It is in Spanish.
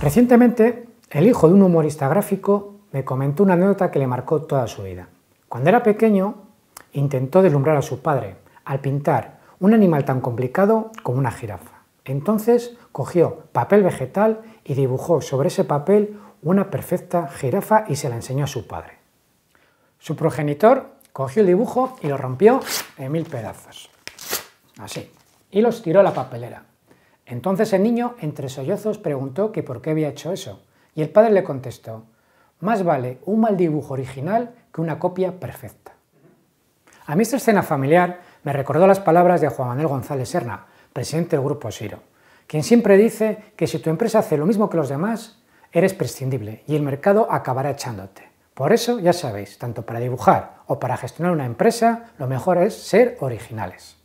Recientemente, el hijo de un humorista gráfico me comentó una anécdota que le marcó toda su vida. Cuando era pequeño, intentó deslumbrar a su padre al pintar un animal tan complicado como una jirafa. Entonces cogió papel vegetal y dibujó sobre ese papel una perfecta jirafa y se la enseñó a su padre. Su progenitor cogió el dibujo y lo rompió en mil pedazos. Así. Y los tiró a la papelera. Entonces el niño, entre sollozos, preguntó que por qué había hecho eso, y el padre le contestó, más vale un mal dibujo original que una copia perfecta. A mí esta escena familiar me recordó las palabras de Juan Manuel González Serna, presidente del Grupo Siro, quien siempre dice que si tu empresa hace lo mismo que los demás, eres prescindible y el mercado acabará echándote. Por eso, ya sabéis, tanto para dibujar o para gestionar una empresa, lo mejor es ser originales.